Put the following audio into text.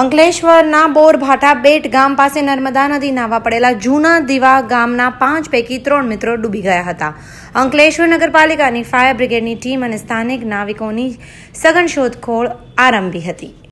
અંકલેશ્વરના બોરભાઠા બેટ ગામ પાસે નર્મદા નદી નાવા પડેલા જૂના દીવા ગામના પાંચ પૈકી ત્રણ મિત્રો ડૂબી ગયા હતા અંકલેશ્વર નગરપાલિકાની ફાયર બ્રિગેડની ટીમ અને સ્થાનિક નાવિકોની સઘન શોધખોળ આરંભી હતી